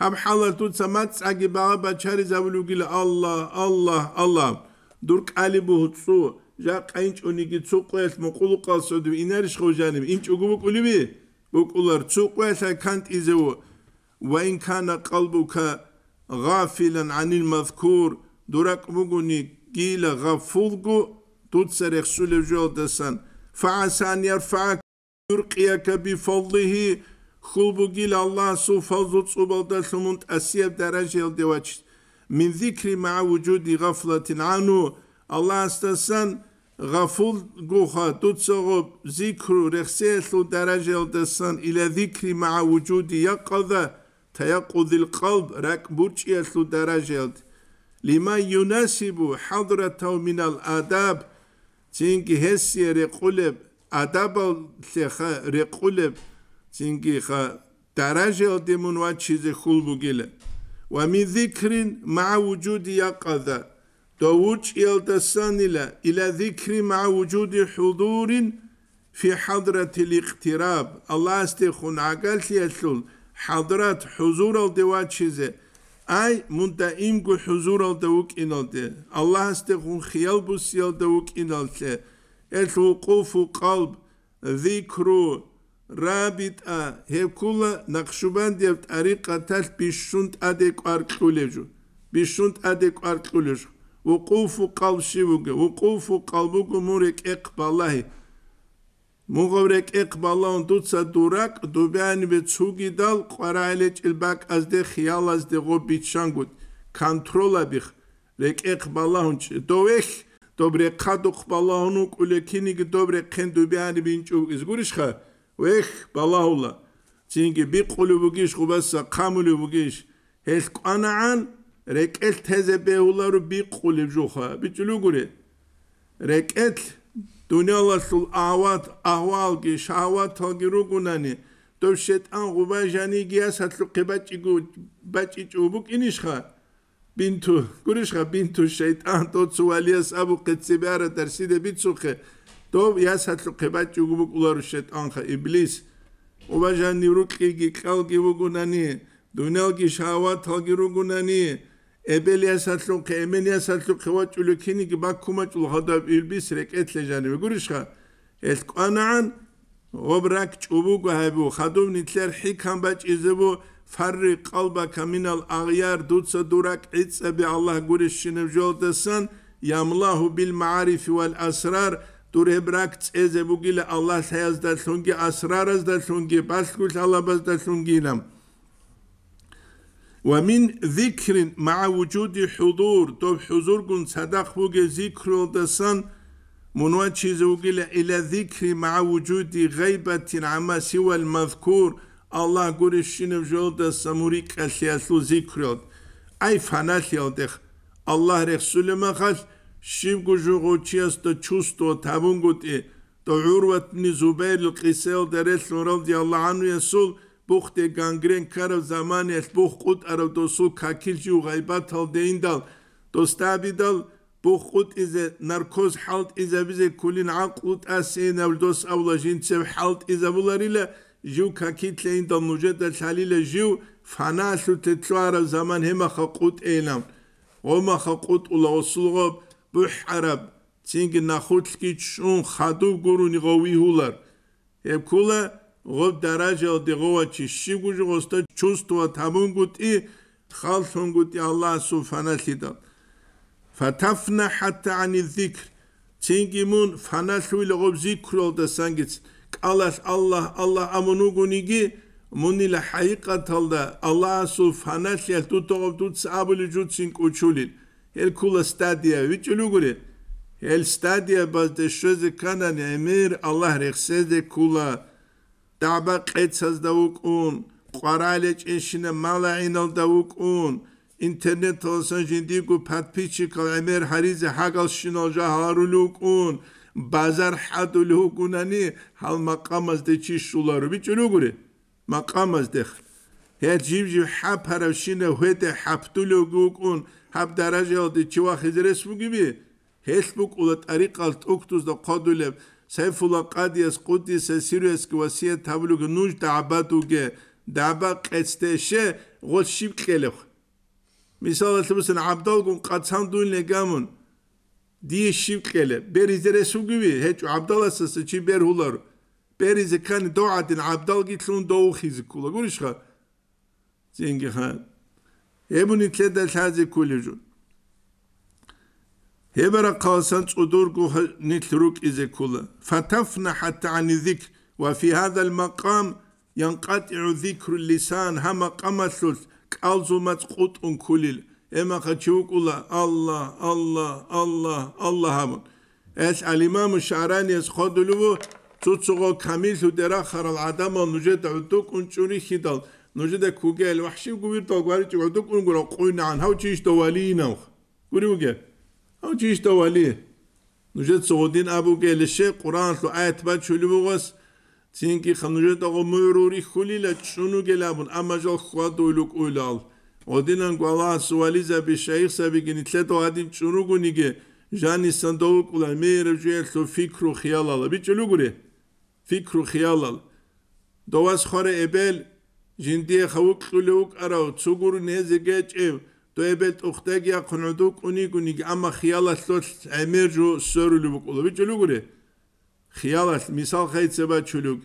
هم حالة تسمات ساقي بابا تشاري زولوغل الله الله الله درك قلبه تصو جا قينش أنيجي تسوقيت مقلقا صدو إنارش خوجانب إنش أقوبك أولي بي بقولار تسوقيت كانت إزوه وإن كان قلبك غافلا عن المذكور درك مغني قيل غفوضك تتسرخ سلجو دسان فعسى أن يرفعك يرقيك بفضله خلبو قيل الله سو فضل صوبال دلمنت أسيب درجة الدواج من ذكر مع وجود غفلة عنه الله استسان غفول قوخا تتسغب ذكر رخسيث درجة الدسان إلى ذكر مع وجود يقظة تيقظ القلب راك برشي أسلو درجات لما يناسب حضرته من الآداب تينكي هسي رقلب آداب سيخا رقلب تينكي خا درجة دمون واتشيز خلبو جيلة ومن ذكر مع وجود يقظة دووش يلتسان إلى إلى ذكر مع وجود حضور في حضرة الاقتراب الله استخون عقل يسلل ჰადრათ ჰუზურალ დევაჩიზე აი მუნდა იმგუ ჰუზურალ და უკინალდე ალლაჰს და ხუნ ხიალ ბუსიალ და უკინალდე ეს უკუფუ ყალბ ზიქრუ რაბიტა ჰეკულა ნახშუბან დევ ტარიყა თალ ბიშუნტ ადე კვარკულეჟუ ბიშუნტ ადე კვარკულეჟუ უკუფუ ყალბ შივუგე უკუფუ ყალბუ გუმურე კეყბალაჰი მუღავრე კეყბალონ დუცა დურაკ დუბიანი ვე ცუგიდალ ყვარაელე ჭილბაკ აზდე ხიალაზდე ღო ბიჩანგუთ კონტროლაბიხ რეკეყბალონ ჭდოვეხ დობრე ხადო ყბალონ უკულე ქინიგ დობრე ხენ დუბიანი ბინჭუ ის გურიშხა ვეხ ბალაულა ჩინგი ბი ყული ბუგიშ ხუბასა ხამული ბუგიშ ეს ყანაან რეკელ თეზე ბეულარ ბი ყული ბჟუხა ბიჭლუ გური რეკეთ დუნიალა სულ აავად აავალგი შავად თოგირუგუნანი დო შეტან ღუბაჟანი გია სათლუყება ჭიგუ ბაჭი ჭუბუ კინიშხა ბინთუ გურიშხა ბინთუ შეტან თო ცვალია საბუ ქეცებარა დარსიდე ბიცუხე დო ია სათლუყება ჭუგუბუ კულარუ შეტანხა იბლის ღუბაჟანი რუკიგი ყალგი ვუგუნანი დუნიალგი შავად თოგირუგუნანი ებელიას ათლუქე ემენიას ათლუქე ვაჭული ქინიგი ბაკუმაჭულ ხადა პირბის რეკეთლეჟანი ვიგურიშხა ეს ყანაან ობრაკ ჭუბუ გაებო ხადუმ ნიტლერ ჰიქამ ბაჭიზებო ფარრი ყალბა კამინალ აღიარ დუცა დურაკ ეცები ალლაჰ გურიშინე ჟოლდესან ямлаху бил маариф вал асрар дурэбрак цэзэ бугила аллах саяз да шунги асрар аз да шунги басгул алабаз да шунги нам ومن ذكر مع وجود حضور تو حضور كن صدق وجه ذكر دسان منوات شيز إلى ذكر مع وجود غيبة عما سوى المذكور الله قول الشنف جولد سموريك أسياسلو ذكر أي فنات يودخ الله رسول ما خش شيم كو جوغو تشيس تا تشوستو تابون إيه تو عروة بن زبير القيسي درس رضي الله عنه يسول ბუხტე განგრენ ქარო ზამანეს ბუხუტ არო დოსუ ქაკილჯი უღაი ბათალ დეინდალ დოსტაბიდალ ბუხუტ იზე ნარკოზ ჰალტ იზე ბიზე კულინ აყუტ ასენავ დოს ავლაჟინ ცევ ჰალტ იზე ბულარილე ჟუ ქაკილთლეინ და მუჯედა ჩალილე ჟუ ფანასუ თეთვარო ზამან ჰემა ხაყუტ ელამ ომა ხაყუტ ულა ოსულღო ბუჰ араბ წინგი ნახუთლკი ჩუნ ხადუ გურუნი ღო ვიჰულარ ებ ქულა ღობ დარაჟალ დიღოვაჩი შიგუჟი ღოსტა ჩუსტვა თამუნგუტი ხალთუნგუტი ალლა სუფანალიდა ფათაფნა ჰატა ანი ზიქრ ჩინგიმუნ ფანალშვილი ღობ ზიქრულ და სანგიც კალას ალლა ალლა ამუნუგუნიგი მუნილა ჰაიყათალდა ალლა სუფანალიალ ტუტოგ ტუც აბული ჯუცინ კუჩული ელ კულა სტადია ვიჩულუგური ელ სტადია ბაზდე შეზე კანანი ემერ ალლა რეხსეზე კულა დაბა ყეცას და უკუნ ყვარალე ჭეშინა მალა ინალ და უკუნ ინტერნეტ ოსან ჯინდი გუ პატფიჩი კამერ ჰარიზე ჰაგალ შინო ჟაჰარულ უკუნ ბაზარ ჰადულ უკუნანი ჰალ მაყამას დე ჩი შულარ ბიჭულ უგური მაყამას დე ჰე ჯიბჯი ჰაფარავ შინა ჰვეტე ჰაფტულ უკუნ ჰაბ დარაჟე ოდი ჩი ვახიზრეს მუგიბი ჰესბუკულა ტარიყალ ტოქტუს და ყადულებ საიფულა ყადიას ყუდის სირიესკი ვასია თავლუგ ნუშ დააბადუგე დააბა ყეცდეშე ღოლში ვკელევ მისალათ მუსენ აბდალგუნ ყაცანდუნ ლეგამუნ დიე შივკელე ბერიზერეს უგივი ჰეჭ აბდალასას ჩი ბერულარ ბერიზე კანი დოადინ აბდალგი თლუნ დოუხიზი კულა გურიშხა ზინგი ხან ემუნი თლედა თაზი კულიჯუნ هبر قاسن صدورك نترك إذا كلا فتفنى حتى عن الذكر وفي هذا المقام ينقطع ذكر اللسان هما قمثلث كالزمت قط كلل إما خشوك الله الله الله الله الله هما إس الإمام الشعراني إس خدلوه تتصغو كميل ودراخر العدم نجد عدوك انشوري خدل نجد كوغيل وحشي قوير تلقواري تقعدوك انقرا قوينا عن هاو تشيش دوالينا قولي وقال او چیش تو ولی نجد صودین ابو گلشه قرآن لو آیت با چولی بغس تین که خنجد اقو مروری خولی لچونو گلابون اما جل خواه دویلوک اولال او دینان گوالا سوالی زبی شایخ سبی گنی تلی تو هدین چونو گونی گه جانی سندوگو کلا میره جویر تو فکر و خیال آلا بی چلو گوری فکر و خیال آلا دواز خواره ابل جندی خوک خلوک اراو چوگور نیزه گیچ ایو ტოებელ ტოხტეგი აქნოდო კუნიგუნი ამა ხიალას ლოც ემერჯო სერული ბუკულო ბიჭულუგური ხიალას მისალ ხეიცება ჩულუგ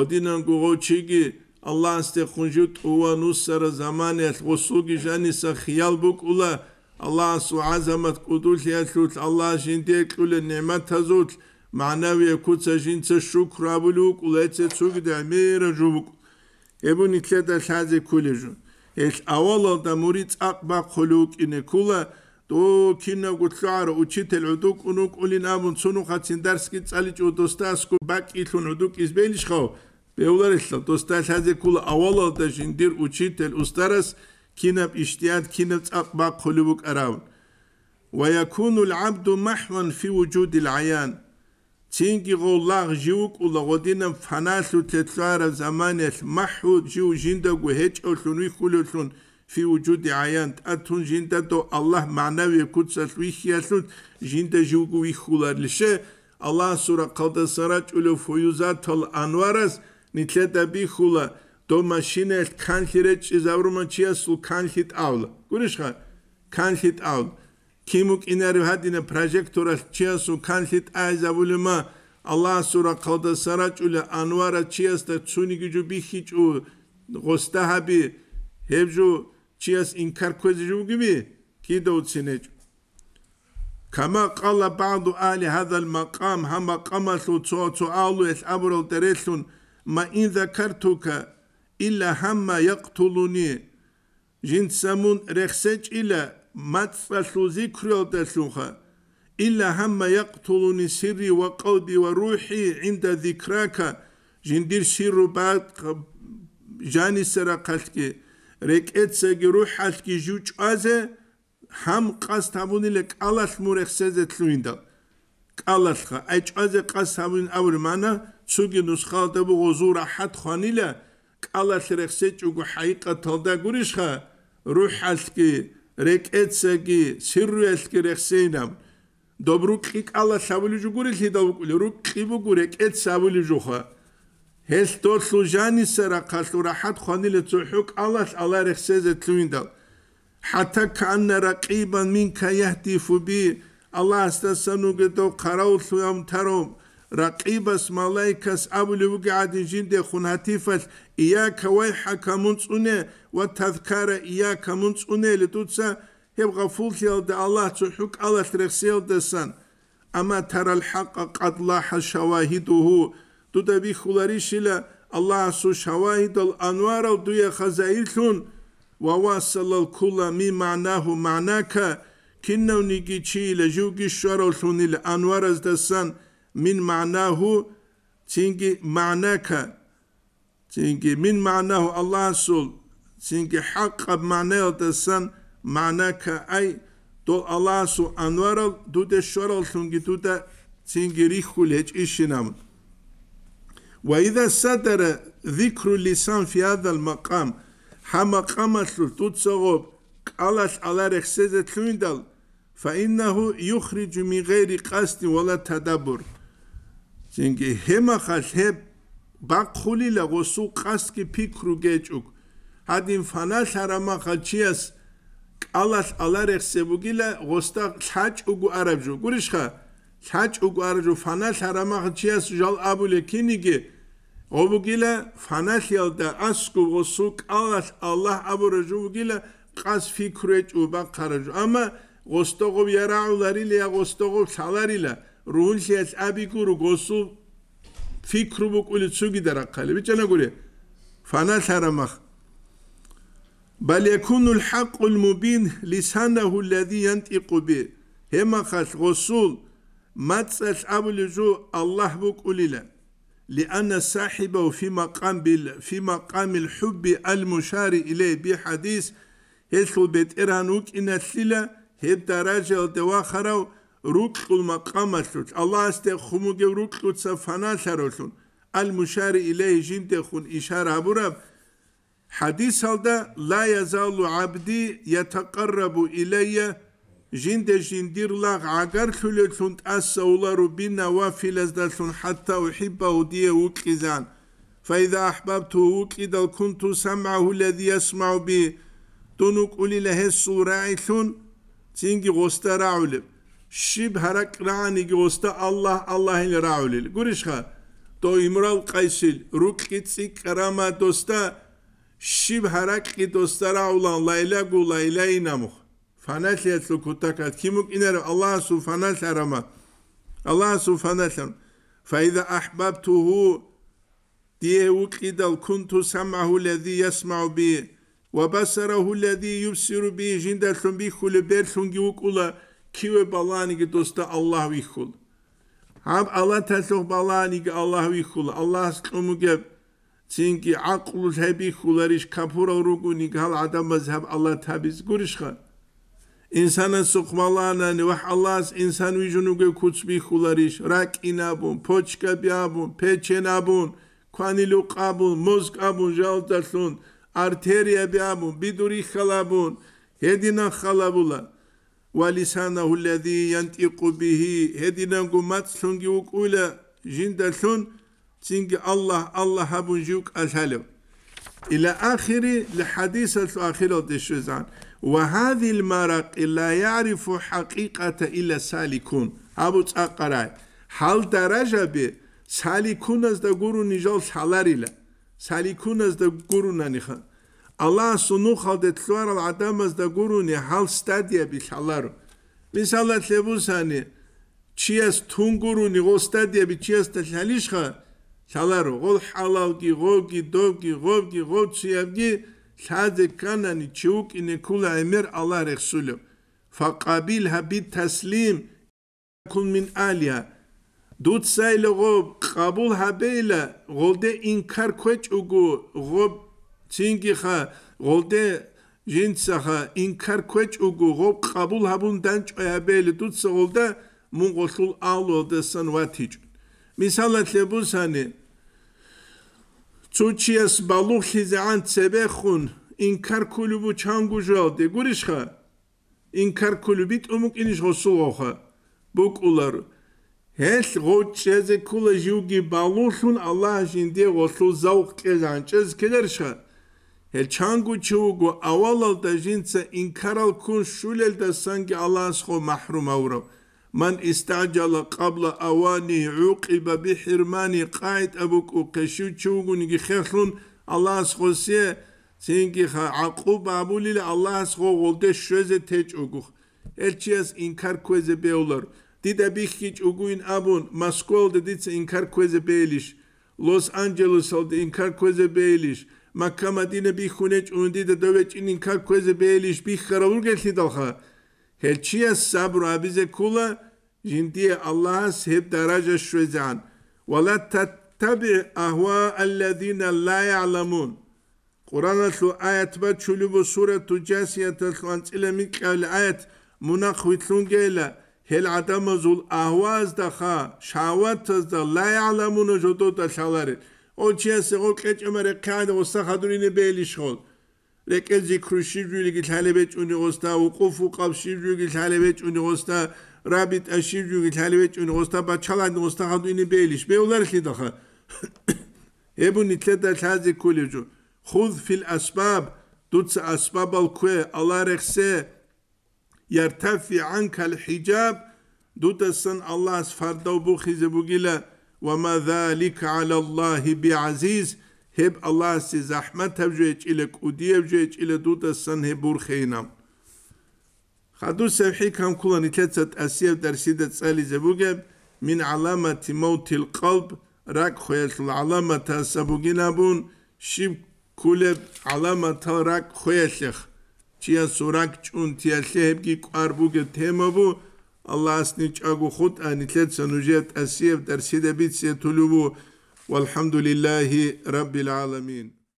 ოდინან გუღოჩიგი ალლას თე ხუნჯუ ტუვანუ სერა ზამანე ხოსუგი ჟანი სა ხიალ ბუკულა ალლას უაზამათ ყუდული ახლუც ალლას ინდე ქულე ნემათაზუც მანავი ქუცაჟინც შუქრაბულუ ყულეცე ცუგი და მერჯუ ბუკ ებუნი ქედა ხაზი ქულეჟუ ეს ავალო და მურიც აყბა ხოლუკინე კულა то кино гутлар учитель удук унук улинамун цуну хацин дарски цалич удостаску бакитун удук избелиш хо беулар исла достасазе кул авало да шиндир учитель устарас кинап иштиат кинап цап ба кулубук арав ва якуну ал абду махван фи вуджуд ал аян Чинги го лаг жиук улагодин фаналу тетсара заманес маху жиу жинда го хечолсун вихулсун фи вуджуди аянт атун жинда то Аллах манави кутсас вихиасун жинда жиугу вихуларлише Аллах сура калда сарач улю фуюзатал анварас нитлета бихула то машине канхиреч изаврума чиасул канхит авла гуришха канхит авла Kimuk ineru hadine projektora çiasu kansit ayza buluma Allah sura kalda saraç ule anvara çiyas da çuni gücü bir hiç u gosta habi hevcu çias inkar közücü gibi ki de utsineç. Kama kala ba'du ali hadal makam ha makamasu çoğu alu es abrol deresun ma in zekertuka illa hamma yaktuluni jinsamun rehseç ile მაცსასუზი ქრიოდესუხა ილა ჰამმა იაკტულუნი სირი ვა ყალბი ვა რუჰი ინდა ზიქრაკა ჟინდირ სირუ ბად ჟანი სერა ყალკი რეკეცეგი რუჰალკი ჟუჭაზე ჰამ ყას თამუნილე ყალას მურეხსეზე თლუინდა ყალასხა აჭაზე ყას თამუნ აბრი მანა ჩუგი ნუსხალდებო ღოზურა ჰათ ხანილე ყალას რეხსე ჩუგი ჰაიყა თოდა გურიშხა რუჰალკი რეკეცეგი სირუესკი რეხსინამ დობრუ ყიკალა სავლიჯუგური ლიდავკული რუ ყიბუგური კეც სავლიჯუხა ჰესტო სუჟანი სერა ყალტუ რაჰად ხანილე წუჰუკ ალას ალა რეხსეზე თუინდა ჰათა კანნა რაკიბან მინ ქაიჰტი ფუბი ალას და სანუგეტო ყარაულ სუამ თარომ رقيبس ملايكس أول وقعد جند خن هتيفل إياك ويحك منصونة والتذكار إياك منصونة لتوتسا يبغى فولتيل دا الله تحك الله ترخسيل دسان أما ترى الحق قد لاح شواهده تودا بيخولاري شلا الله سو شواهد الأنوار ودويا خزائلتون وواصل الكل مي معناه معناك كنو نيجي تشي لجوجي الشرع الأنوار دسان من معناه تينجي معناك تينجي من معناه الله سول تنجي حق معناه تسن معناك أي تو الله سو أنوار دو تشورل تنجي تو تينجي تنجي ريخو لهج إشنام وإذا صدر ذكر اللسان في هذا المقام حما قامت صغوب قالت على رخصة تلويندل فإنه يخرج من غير قصد ولا تدبر ძინგი ჰემახალ ჰე ბაკხულილა გოსუ ყასკი ფიქრუ გეჭუკ ადიმ ფანალ არამახალჩიას ალას ალარეხსებუგილა გოსტა ლაჭუგუ არაბჟუ გურიშხა ლაჭუგუ არაბჟუ ფანალ არამახალჩიას ჟალ აბულე კინიგი ობუგილა ფანალ ელდა ასკუ გოსუ ალას ალლა აბურეჟუგილა ყას ფიქრუ ეჭუ ბაკხარაჟუ ამა გოსტოგო ვიარაულარილია გოსტოგო ხალარილა რუნშიას აბიკურუ გოსუ ფიქრუბუ კული ცუგიდა რაყალი ბიჭანა გური ფანა თარამახ بل يكون الحق المبين لسانه الذي ينطق به هما خاص غسول ما تسأل أبو لجو الله بك أوليلا لأن صاحبه في مقام بال في مقام الحب المشار إليه بحديث يسلو بيت إرانوك إن السلة هي درجة الدواخرة rukkulma kamasut. Allah este humuge rukkutsa fana sarosun. Al muşari ileyhi jindehun işara burab. Hadis halda la yazalu abdi yetakarrabu ileyye jinde jindir lag. agar külütun assavlaru binna vafilezdasun hatta uhibbahu diye ukizan. فإذا أحببته كده كنت سمعه الذي يسمع به دونك أولي له السورة عيثون تينجي غسترا علب შიბჰარაკ რაანი გოსტა ალლა ალლაჰილ რაულილ გურიშხა დო იმრავ ყაისილ რუკიწი კრამა დოსტა შიბჰარაკ კი დოსტა რაულან ლაილა გუ ლაილა ინამუხ ფანათლიათ ლუკუტაკათ ქიმუკინარ ალლაჰ სუფანალ არამა ალლაჰ სუფანალ فإذا أحببته ديه وقدل كنت سمعه الذي يسمع به وبصره الذي يبصر به جندل بي كل بير لنجي وكلا ქივე ბალანიგი დოსტა ალლაჰ ვიხულ ამ ალათაშოხ ბალანიგი ალლაჰ ვიხულ ალლაჰს ყმუგე წინკი აყლუ ჰები ხულერიშ კაფურა როგუნი გალ ადამას ჰამ ალლაჰ თაბიზ გურიშხა ინსანა სუხმალანა ნუ ალლაჰს ინსან ვიჟუნუგე კუცბი ხულერიშ რაკინაბუნ ფოჩკაბიაბუნ პეჩენაბუნ ქანილუ ყაბუნ მოსკაბუნ ჟალდაშუნ артерия бямун бидури халабун хедина халабула ولسانه الذي ينطق به هدينا قمات سنجي وكولا جند سن سنجي الله الله هبون جوك أسهلو إلى آخر الحديث الآخر دشوزان وهذه المرق لا يعرف حقيقة إلا سالكون أبو تقرأ حال درجة به سالكون از دا گورو نجال لا سالكون از دا گورو نانيخان ალას უნუხალდეთ ხვარალ ადამას და გურუნი ჰალ სტადიები ხალარ მისალათ ლებუსანი ჩიეს თუნგურუნი ღო სტადიები ჩიეს და ხალიშხა ხალარ ღო ჰალალგი ღოგი დოგი ღოგი ღო ჩიევგი ხაზე კანანი ჩუკი ნიკულა ემერ ალა რესულუ ფაყაბილ ჰაბი თასლიმ კულ მინ ალია დუცაილო ღო ყაბულ ჰაბეილა ღოლდე ინკარ ქვეჭუგუ ღო цинкиха голде жинцаха инкар квеч угу гоб кабул хабун данч аябели дутса голда мун голхул ало десан ватич мисала тлебусани цучиас балухи заан цебехун инкар кулубу чангу жалде гуришха инкар кулубит умук иниш госул оха бук улару هل غوت شازي كل جوجي بالوشون الله جندي وصل زوق كذا عن شاز كدرشا ჰერ ჩანგუ ჩუგუ ავალალ და ჟინცა ინქარალ კუნ შულელ და სანგი ალას ხო მაჰრუმ ავრო მან ისტაჯალა ყაბლა ავანი უყიბა ბი ჰირმანი ყაით აბუ კუკეშუ ჩუგუ ნიგი ხერხუნ ალას ხო სიე სინგი ხა აყუბ აბულილ ალას ხო ღოლდე შვეზე თეჭუგუ ელჩიას ინქარ ქვეზე ბეულარ დიდა ბიხიჭ უგუინ აბუნ მასკოლ დიც ინქარ ქვეზე ბეილიშ ლოს ანჯელოსალ დი ინქარ ქვეზე ბეილიშ ما دین بی خونچ اوندی د این اینین کار کوزه بیلیش بیخره ورگلی تاخه هل چی اس صبر او بیزه کوله جنده الله سب درجه شوزان جان ولا تتب احوا الذين لا يعلمون قرانه لو با و چلو بو سوره تجسیه تنزل می اول آیت منخ 50 گله هل عدم زول احواز تاخه شاوت ز لا يعلمون جو تو تشالر ოჩიასე ოკეჭმერე კანო სახადრინე ბელიშხონ რეკეზი ქრუშიჯვილი თალებეჭუნი ოსთა უყუფუ ყავშიჯვილი თალებეჭუნი ოსთა რაბიტ აშიჯვილი თალებეჭუნი ოსთა ბაჩალანი ოსთა ხადრინე ბელიშ მეულარ ხიდახა ებუნი თედა თაზი ქულიჯუ ხუზ ფილ ასბაბ დუც ასბაბალ ქე ალა რეხსე يرتفع عنك الحجاب دوتسن الله فردا وبخيز بوغيلا وما ذلك على الله بعزيز هب الله سي زحمت تبجيج الى قدي تبجيج الى دوت السنه برخينا خدو سبحي كم كل نتلت اسيف درسي ده صلي زبوغ من علامه موت القلب راك خيل العلامه تسبوغنا بون شيب كل علامه راك خيل شيخ چيا سوراك چون تيا شيب كي قربوغ تيمو الله أسني أقو خد أني تلت سنجات أسيب درسيدة بيتسية تلوبو والحمد لله رب العالمين